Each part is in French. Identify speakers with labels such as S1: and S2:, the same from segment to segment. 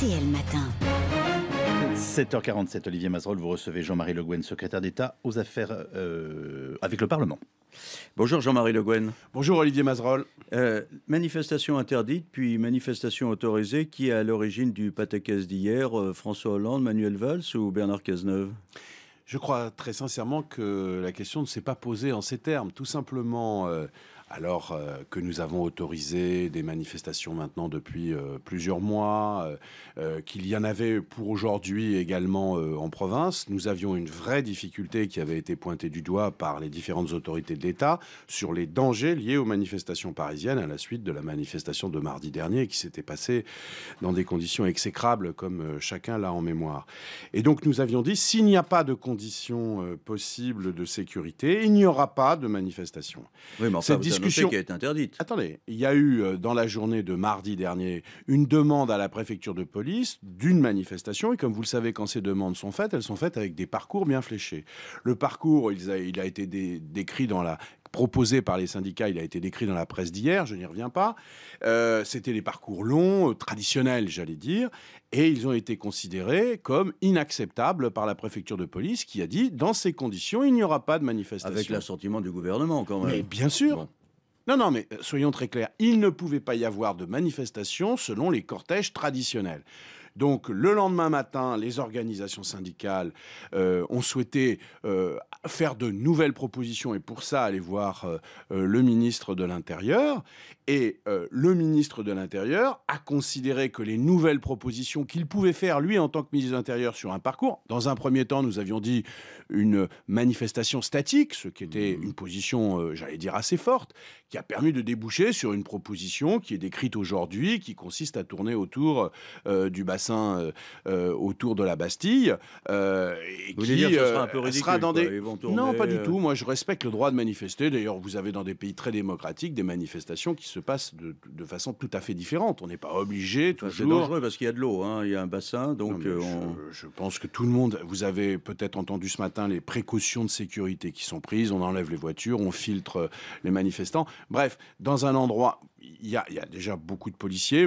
S1: le Matin. 7h47, Olivier Mazerolle, vous recevez Jean-Marie Le Guen, secrétaire d'État aux affaires euh, avec le Parlement. Bonjour Jean-Marie Le Guen. Bonjour Olivier Mazerolle. Euh, manifestation interdite, puis manifestation autorisée, qui est à l'origine du pataquès d'hier euh, François Hollande, Manuel Valls ou Bernard Cazeneuve
S2: Je crois très sincèrement que la question ne s'est pas posée en ces termes. Tout simplement, alors euh, que nous avons autorisé des manifestations maintenant depuis euh, plusieurs mois, euh, qu'il y en avait pour aujourd'hui également en province. Nous avions une vraie difficulté qui avait été pointée du doigt par les différentes autorités de l'État sur les dangers liés aux manifestations parisiennes à la suite de la manifestation de mardi dernier qui s'était passée dans des conditions exécrables comme chacun l'a en mémoire. Et donc nous avions dit, s'il n'y a pas de conditions possibles de sécurité, il n'y aura pas de manifestation. Oui, qui est interdite. Attendez, il y a eu euh, dans la journée de mardi dernier une demande à la préfecture de police d'une manifestation et comme vous le savez, quand ces demandes sont faites, elles sont faites avec des parcours bien fléchés. Le parcours, il a, été décrit dans la proposé par les syndicats, il a été décrit dans la presse d'hier, je n'y reviens pas. Euh, c'était des parcours longs, euh, traditionnels, j'allais dire, et ils ont été considérés comme inacceptables par la préfecture de police qui a dit dans ces conditions, il n'y aura pas de manifestation. Avec l'assentiment du gouvernement, quand même. Mais bien sûr. Non, non, mais euh, soyons très clairs, il ne pouvait pas y avoir de manifestation selon les cortèges traditionnels. Donc le lendemain matin, les organisations syndicales euh, ont souhaité euh, faire de nouvelles propositions et pour ça aller voir euh, le ministre de l'Intérieur. Et le ministre de l'Intérieur a considéré que les nouvelles propositions qu'il pouvait faire, lui, en tant que ministre de l'Intérieur, sur un parcours, dans un premier temps, nous avions dit une manifestation statique, ce qui était mmh. une position, j'allais dire, assez forte, qui a permis de déboucher sur une proposition qui est décrite aujourd'hui, qui consiste à tourner autour du bassin bassin euh, euh, autour de la Bastille. et qui, sera dans non, pas du euh. tout. Moi, je respecte le droit de manifester. D'ailleurs, vous avez dans des pays très démocratiques des manifestations qui se passent de, façon tout à fait différente. On n'est pas obligé toujours. C'est dangereux parce qu'il y a de l'eau, hein. il y a un bassin, donc. je, pense que tout le monde. Vous avez peut-être entendu ce matin les précautions de sécurité qui sont prises. On enlève les voitures, on filtre les manifestants. Bref, dans un endroit il y, a, il y, a déjà beaucoup de policiers,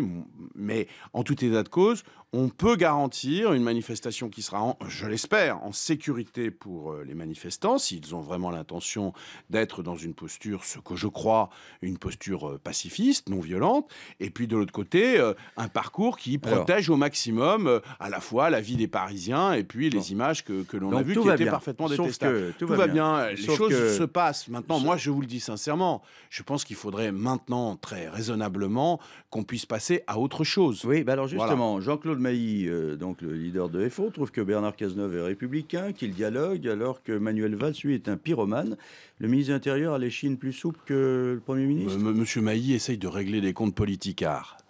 S2: mais en tout état de cause, on peut garantir une manifestation qui sera, en, je l'espère, en sécurité pour euh, les manifestants, s'ils ont vraiment l'intention d'être dans une posture, ce que je crois, une posture euh, pacifiste, non violente, et puis de l'autre côté, euh, un parcours qui protège au maximum à la fois la vie des Parisiens et puis les images que, que l'on a vues qui étaient parfaitement détestables. tout, va bien, les choses se passent. Maintenant, moi, je vous le dis sincèrement, je pense qu'il faudrait maintenant, très raisonnablement, qu'on puisse passer à autre chose. Oui, bah alors justement,
S1: Jean-Claude Mailly, euh, donc le leader de FO, trouve que Bernard Cazeneuve est républicain, qu'il dialogue, alors que Manuel Valls, lui, est un pyromane. Le ministre de l'Intérieur a les chines plus souples que le Premier ministre
S2: M Monsieur Mailly essaye de régler des comptes politiques.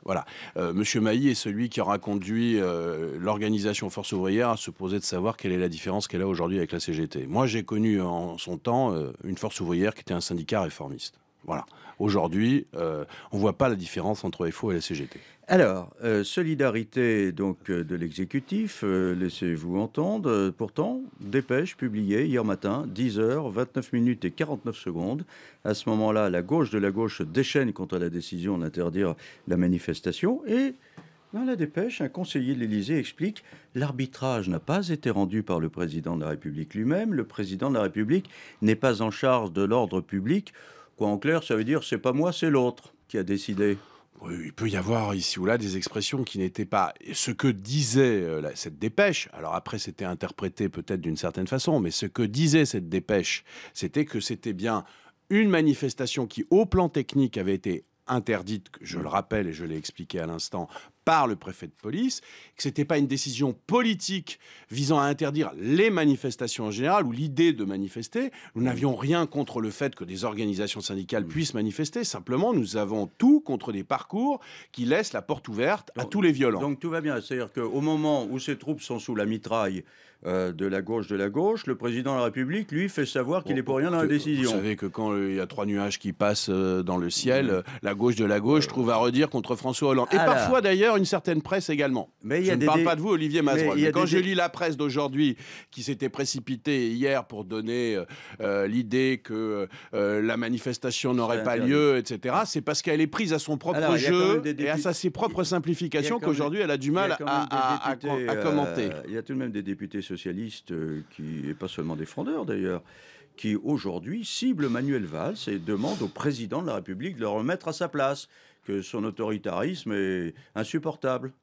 S2: Voilà. Euh, Monsieur Mailly est celui qui aura conduit euh, l'organisation Force ouvrière à se poser de savoir quelle est la différence qu'elle a aujourd'hui avec la CGT. Moi, j'ai connu en son temps une Force ouvrière qui était un syndicat réformiste. Voilà. Aujourd'hui, euh, on ne voit pas la différence entre FO et la CGT. Alors,
S1: euh, solidarité donc euh, de l'exécutif, laissez-vous entendre. pourtant, dépêche publiée hier matin, 10h, 29 minutes et 49 secondes. À ce moment-là, la gauche de la gauche déchaîne contre la décision d'interdire la manifestation et dans ben, la dépêche, un conseiller de l'Élysée explique l'arbitrage n'a pas été rendu par le président de la République lui-même. Le président de la République n'est pas en charge de l'ordre public. Quoi
S2: en clair, ça veut dire c'est pas moi, c'est l'autre qui a décidé. Oui, il peut y avoir ici ou là des expressions qui n'étaient pas ce que disait euh, cette dépêche. Alors après, c'était interprété peut-être d'une certaine façon, mais ce que disait cette dépêche, c'était que c'était bien une manifestation qui, au plan technique, avait été interdite, je le rappelle et je l'ai expliqué à l'instant, par le préfet de police, que ce n'était pas une décision politique visant à interdire les manifestations en général ou l'idée de manifester. Nous n'avions rien contre le fait que des organisations syndicales puissent manifester. Simplement, nous avons tout contre des parcours qui laissent la porte ouverte à tous les violents. Donc tout va bien. C'est-à-dire qu'au moment où ces troupes sont sous la mitraille euh, de la gauche de la gauche, le président de la République, lui, fait savoir qu'il n'est pour rien dans la décision. Vous savez que quand euh, il y a trois nuages qui passent euh, dans le ciel, la gauche de la gauche trouve à redire contre François Hollande. Et ah parfois, d'ailleurs, une certaine presse également. Mais je ne parle pas de vous, Olivier Mazerolle. quand je lis la presse d'aujourd'hui, qui s'était précipitée hier pour donner euh, euh, l'idée que euh, la manifestation n'aurait pas lieu, etc., c'est parce qu'elle est prise à son propre jeu et à sa, ses propres simplifications qu'aujourd'hui elle a du mal à, commenter.
S1: Il y a tout de même des députés socialistes qui, et pas seulement des frondeurs d'ailleurs, qui aujourd'hui ciblent Manuel Valls et demandent au président de la République de le remettre à sa place que son autoritarisme est insupportable.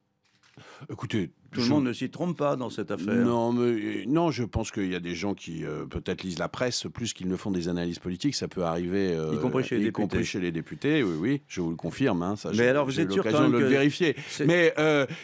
S2: Écoutez, tout le monde ne
S1: s'y trompe pas dans cette affaire. Non,
S2: mais euh, non, je pense qu'il y a des gens qui euh, peut-être lisent la presse plus qu'ils ne font des analyses politiques. Ça peut arriver, euh, y, compris chez, y les compris chez les députés. Oui, oui, je vous le confirme. Hein, ça, mais alors, vous êtes sûr de le vérifier. Mais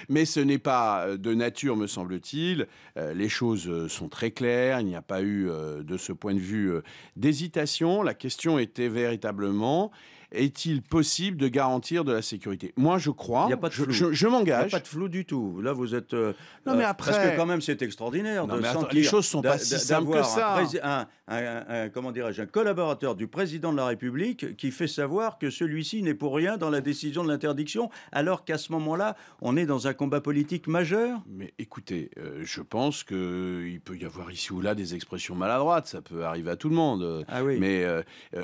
S2: mais ce n'est pas de nature, me semble-t-il. les choses sont très claires. Il n'y a pas eu, de ce point de vue, d'hésitation. La question était véritablement est-il possible de garantir de la sécurité Moi, je crois. Il n'y a pas de flou. Je, m'engage. Il n'y a pas de flou du tout. Là, vous êtes. Euh, non, mais euh, après. Parce que quand même, c'est extraordinaire non, de sentir. Les choses sont pas si simples que ça.
S1: Un, comment dirais-je, un collaborateur du président de la République qui fait savoir que celui-ci n'est pour rien dans la décision de l'interdiction, alors qu'à ce moment-là,
S2: on est dans un combat politique majeur. Mais écoutez, euh, je pense qu'il peut y avoir ici ou là des expressions maladroites. Ça peut arriver à tout le monde. Ah oui. Mais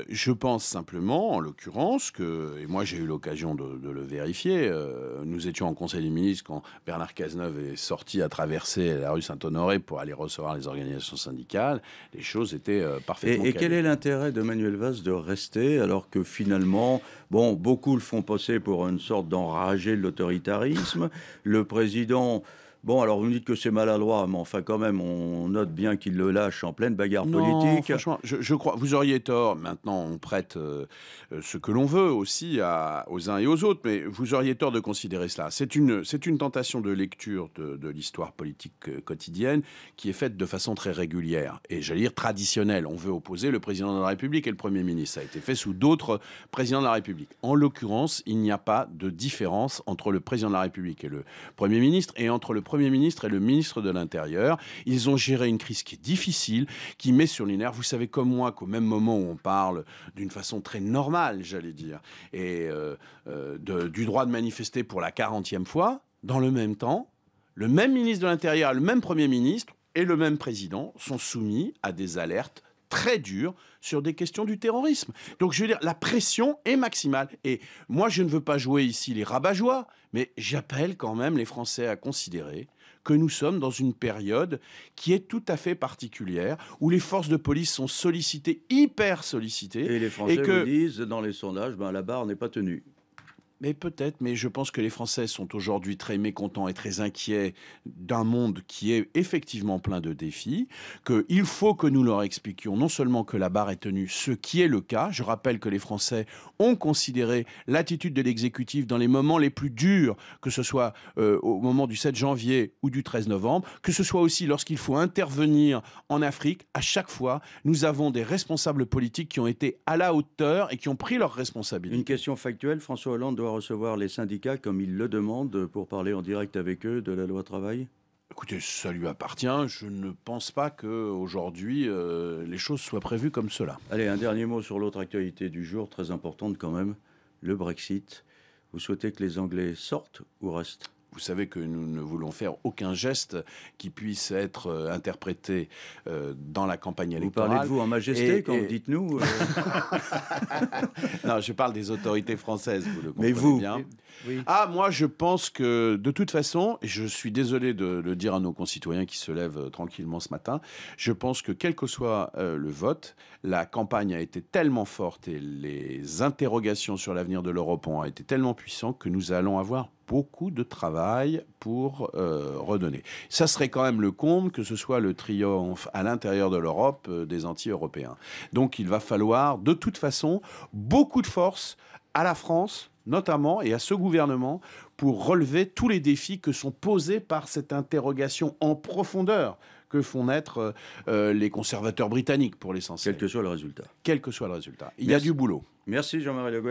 S2: je pense simplement, en l'occurrence que, et moi j'ai eu l'occasion de, le vérifier, euh, nous étions en Conseil des ministres quand Bernard Cazeneuve est sorti à traverser la rue Saint-Honoré pour aller recevoir les organisations syndicales, les choses étaient euh, parfaitement. Et, et quel est l'intérêt de Manuel Valls de rester
S1: alors que finalement, bon, beaucoup le font passer pour une sorte d'enragé de l'autoritarisme, le président Bon, alors vous me dites que c'est maladroit, mais enfin quand même, on note bien qu'il le lâche en pleine bagarre non, politique. Franchement,
S2: je, je, crois, vous auriez tort. Maintenant, on prête euh, euh, ce que l'on veut aussi aux uns et aux autres, mais vous auriez tort de considérer cela. C'est une, c'est une tentation de lecture de, l'histoire politique euh, quotidienne qui est faite de façon très régulière et j'allais dire traditionnelle. On veut opposer le président de la République et le Premier ministre. Ça a été fait sous d'autres présidents de la République. En l'occurrence, il n'y a pas de différence entre le président de la République et le Premier ministre et entre le Premier ministre et le ministre de l'Intérieur. Ils ont géré une crise qui est difficile, qui met sur les nerfs. Vous savez comme moi qu'au même moment où on parle d'une façon très normale, j'allais dire, et euh, euh, du droit de manifester pour la 40e fois, dans le même temps, le même ministre de l'Intérieur, le même Premier ministre et le même président sont soumis à des alertes très dur sur des questions du terrorisme. Donc je veux dire, la pression est maximale. Et moi, je ne veux pas jouer ici les rabat mais j'appelle quand même les Français à considérer que nous sommes dans une période qui est tout à fait particulière, où les forces de police sont sollicitées, hyper sollicitées. Et les Français que... disent dans les sondages, ben, la barre n'est pas tenue. Mais peut-être, mais je pense que les Français sont aujourd'hui très mécontents et très inquiets d'un monde qui est effectivement plein de défis, qu'il faut que nous leur expliquions non seulement que la barre est tenue, ce qui est le cas, je rappelle que les Français ont considéré l'attitude de l'exécutif dans les moments les plus durs, que ce soit euh, au moment du 7 janvier ou du 13 novembre, que ce soit aussi lorsqu'il faut intervenir en Afrique, à chaque fois, nous avons des responsables politiques qui ont été à la hauteur et qui ont pris leurs responsabilités. Une question factuelle, François Hollande doit recevoir les syndicats comme ils le demandent pour
S1: parler en direct avec eux de la loi travail Écoutez, ça lui appartient. Je ne pense pas
S2: qu'aujourd'hui, aujourd'hui euh,
S1: les choses soient prévues comme cela. Allez, un dernier mot sur l'autre actualité du jour, très importante quand même, le Brexit. Vous souhaitez que les Anglais sortent ou restent
S2: vous savez que nous ne voulons faire aucun geste qui puisse être euh, interprété euh, dans la campagne électorale. Vous parlez de vous en majesté quand vous dites nous euh. Non, je parle des autorités françaises, vous le comprenez Mais vous... bien. Ah, moi, je pense que de toute façon, je suis désolé de le dire à nos concitoyens qui se lèvent tranquillement ce matin, je pense que quel que soit le vote, la campagne a été tellement forte et les interrogations sur l'avenir de l'Europe ont été tellement puissantes que nous allons avoir beaucoup de travail pour euh, redonner. Ça serait quand même le comble que ce soit le triomphe à l'intérieur de l'Europe euh, des anti-européens. Donc il va falloir de toute façon beaucoup de force à la France notamment et à ce gouvernement pour relever tous les défis que sont posés par cette interrogation en profondeur que font naître euh, les conservateurs britanniques pour l'essentiel. Quel que soit le résultat. Quel que soit le résultat. Il y a du boulot.
S1: Merci Jean-Marie Le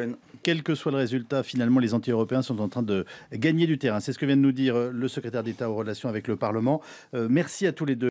S1: Quel que soit le résultat, finalement, les anti-européens sont en train de gagner du terrain. C'est ce que vient de nous dire euh, le secrétaire d'État aux relations avec le Parlement. Euh, merci à tous les deux.